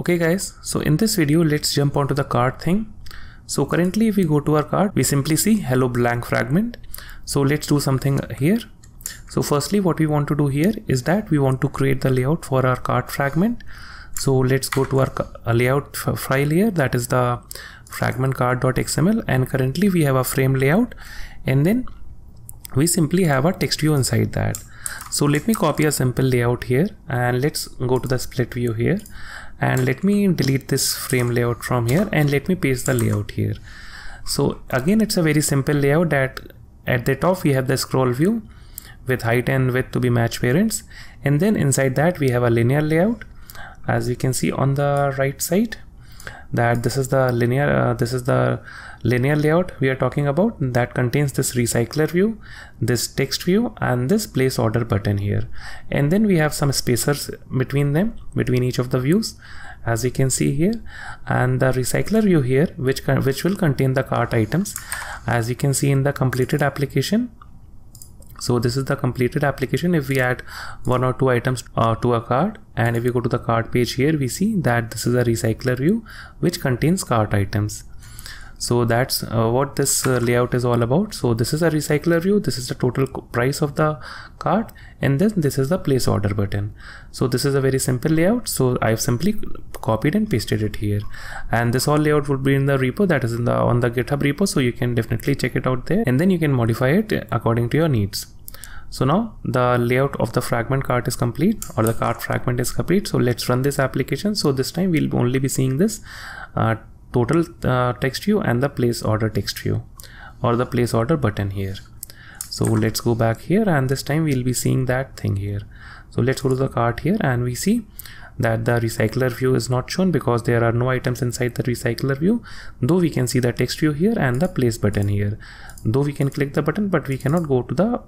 Okay guys, so in this video, let's jump onto the card thing. So currently if we go to our card, we simply see hello blank fragment. So let's do something here. So firstly, what we want to do here is that we want to create the layout for our card fragment. So let's go to our uh, layout file here. That is the fragment card.xml and currently we have a frame layout and then we simply have a text view inside that. So let me copy a simple layout here and let's go to the split view here and let me delete this frame layout from here and let me paste the layout here so again it's a very simple layout that at the top we have the scroll view with height and width to be match parents and then inside that we have a linear layout as you can see on the right side that this is the linear uh, this is the linear layout we are talking about that contains this recycler view, this text view and this place order button here. And then we have some spacers between them, between each of the views as you can see here and the recycler view here which which will contain the cart items as you can see in the completed application so this is the completed application if we add one or two items uh, to a cart and if we go to the cart page here we see that this is a recycler view which contains cart items so that's uh, what this uh, layout is all about so this is a recycler view this is the total price of the cart and then this is the place order button so this is a very simple layout so i've simply copied and pasted it here and this all layout would be in the repo that is in the on the github repo so you can definitely check it out there and then you can modify it according to your needs so now the layout of the fragment cart is complete or the cart fragment is complete. So let's run this application. So this time we'll only be seeing this uh, total uh, text view and the place order text view or the place order button here so let's go back here and this time we'll be seeing that thing here so let's go to the cart here and we see that the recycler view is not shown because there are no items inside the recycler view though we can see the text view here and the place button here though we can click the button but we cannot go to the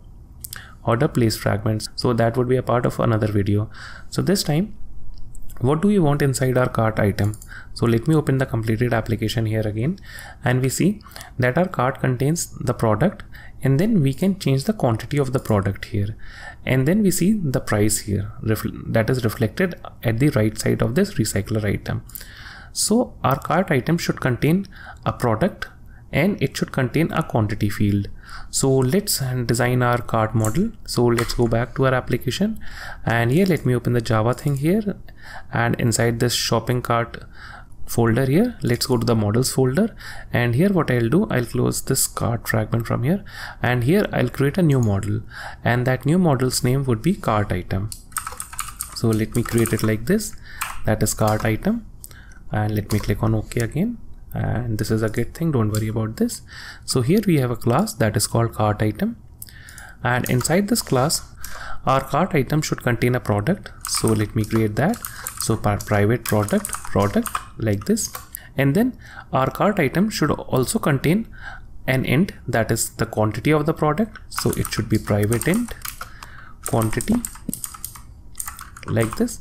order place fragments so that would be a part of another video so this time what do we want inside our cart item so let me open the completed application here again and we see that our cart contains the product and then we can change the quantity of the product here and then we see the price here that is reflected at the right side of this recycler item so our cart item should contain a product and it should contain a quantity field so let's design our cart model so let's go back to our application and here let me open the java thing here and inside this shopping cart folder here let's go to the models folder and here what I'll do I'll close this cart fragment from here and here I'll create a new model and that new model's name would be cart item so let me create it like this that is cart item and let me click on ok again and this is a good thing don't worry about this so here we have a class that is called cart item and inside this class our cart item should contain a product so let me create that so private product product like this and then our cart item should also contain an int that is the quantity of the product so it should be private int quantity like this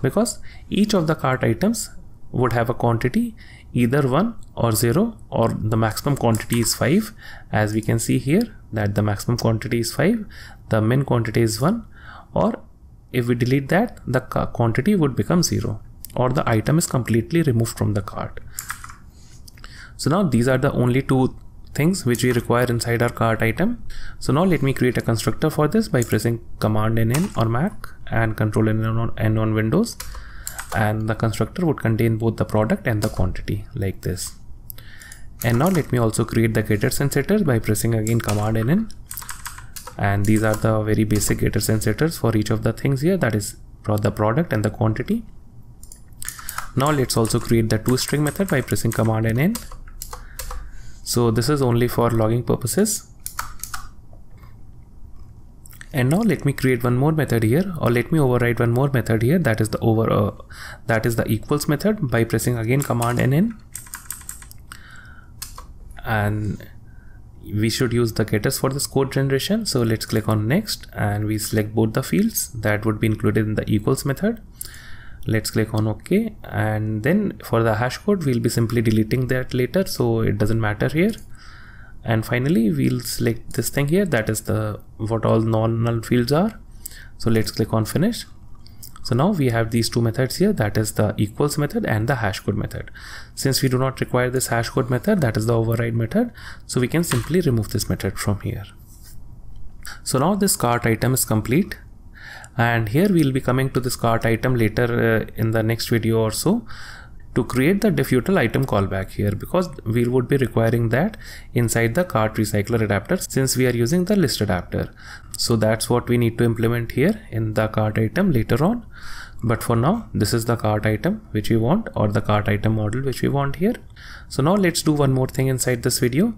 because each of the cart items would have a quantity either 1 or 0 or the maximum quantity is 5 as we can see here that the maximum quantity is 5 the min quantity is 1 or if we delete that the quantity would become 0 or the item is completely removed from the cart so now these are the only two things which we require inside our cart item. So now let me create a constructor for this by pressing command N, N Mac and control N on, N on Windows and the constructor would contain both the product and the quantity like this and now let me also create the getters and setters by pressing again command nn and these are the very basic getters and setters for each of the things here that is for the product and the quantity now let's also create the toString method by pressing command nn so this is only for logging purposes and now let me create one more method here or let me override one more method here that is the over uh, that is the equals method by pressing again command nn and we should use the getters for this code generation so let's click on next and we select both the fields that would be included in the equals method let's click on ok and then for the hash code we'll be simply deleting that later so it doesn't matter here and finally we'll select this thing here that is the what all non-null fields are so let's click on finish so now we have these two methods here that is the equals method and the hashcode method since we do not require this hashcode method that is the override method so we can simply remove this method from here so now this cart item is complete and here we'll be coming to this cart item later uh, in the next video or so to create the defutil item callback here because we would be requiring that inside the cart recycler adapter since we are using the list adapter. So that's what we need to implement here in the cart item later on. But for now, this is the cart item which we want or the cart item model which we want here. So now let's do one more thing inside this video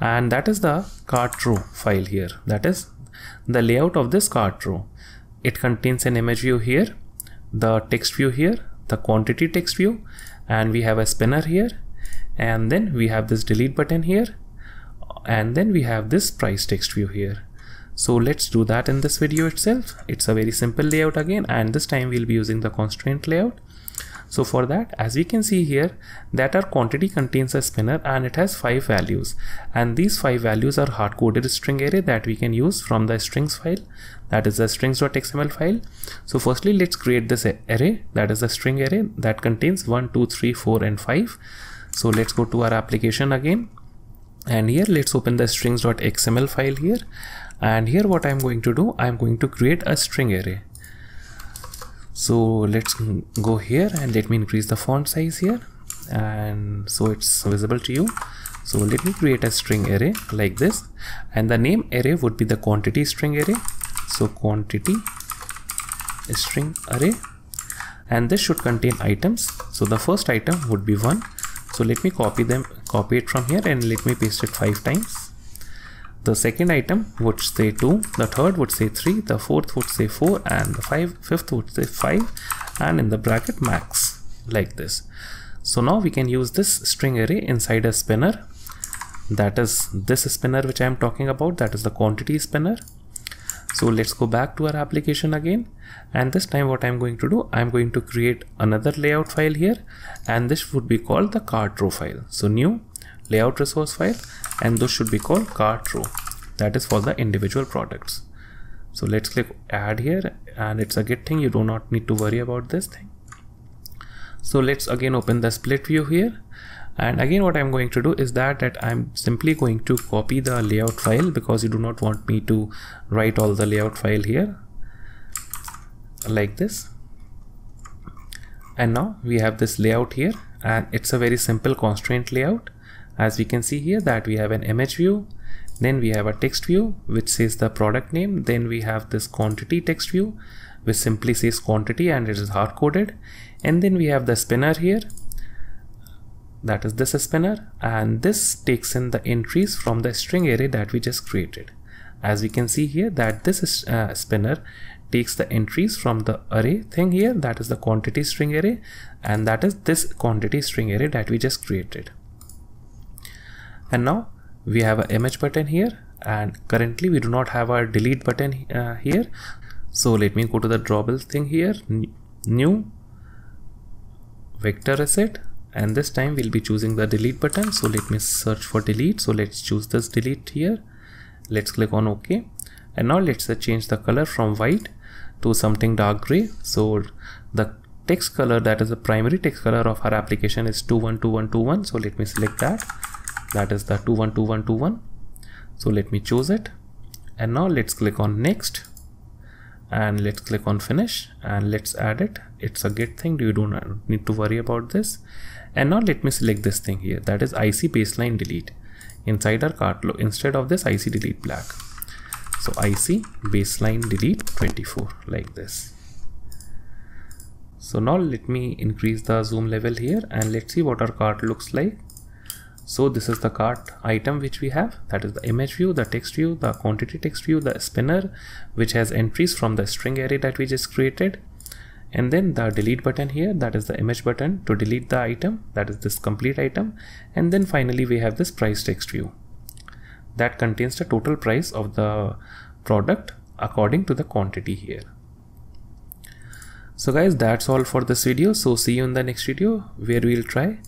and that is the cart row file here. That is the layout of this cart row. It contains an image view here, the text view here, the quantity text view and we have a spinner here and then we have this delete button here and then we have this price text view here so let's do that in this video itself it's a very simple layout again and this time we'll be using the constraint layout so for that, as we can see here, that our quantity contains a spinner and it has five values. And these five values are hard-coded string array that we can use from the strings file, that is the strings.xml file. So firstly, let's create this array, that is the string array that contains 1, 2, 3, 4 and 5. So let's go to our application again. And here let's open the strings.xml file here. And here what I'm going to do, I'm going to create a string array so let's go here and let me increase the font size here and so it's visible to you so let me create a string array like this and the name array would be the quantity string array so quantity string array and this should contain items so the first item would be one so let me copy them copy it from here and let me paste it five times the second item would say 2 the third would say 3 the fourth would say 4 and the five, fifth would say 5 and in the bracket max like this so now we can use this string array inside a spinner that is this spinner which I am talking about that is the quantity spinner so let's go back to our application again and this time what I'm going to do I'm going to create another layout file here and this would be called the card row file so new layout resource file and those should be called cart row that is for the individual products so let's click add here and it's a good thing you do not need to worry about this thing so let's again open the split view here and again what I'm going to do is that that I'm simply going to copy the layout file because you do not want me to write all the layout file here like this and now we have this layout here and it's a very simple constraint layout as we can see here that we have an image view, then we have a text view which says the product name, then we have this quantity text view which simply says quantity and it is hard coded and then we have the spinner here that is this spinner and this takes in the entries from the string array that we just created as we can see here that this is, uh, spinner takes the entries from the array thing here that is the quantity string array and that is this quantity string array that we just created and now we have a image button here and currently we do not have our delete button uh, here so let me go to the drawable thing here new vector asset and this time we'll be choosing the delete button so let me search for delete so let's choose this delete here let's click on ok and now let's uh, change the color from white to something dark gray so the text color that is the primary text color of our application is 212121 so let me select that that is the 212121 so let me choose it and now let's click on next and let's click on finish and let's add it it's a git thing you don't need to worry about this and now let me select this thing here that is ic baseline delete inside our cartload instead of this ic delete black so ic baseline delete 24 like this so now let me increase the zoom level here and let's see what our cart looks like so this is the cart item which we have that is the image view, the text view, the quantity text view, the spinner which has entries from the string array that we just created and then the delete button here that is the image button to delete the item that is this complete item and then finally we have this price text view that contains the total price of the product according to the quantity here. So guys that's all for this video so see you in the next video where we will try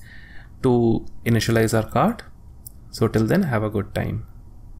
to initialize our card. So till then, have a good time.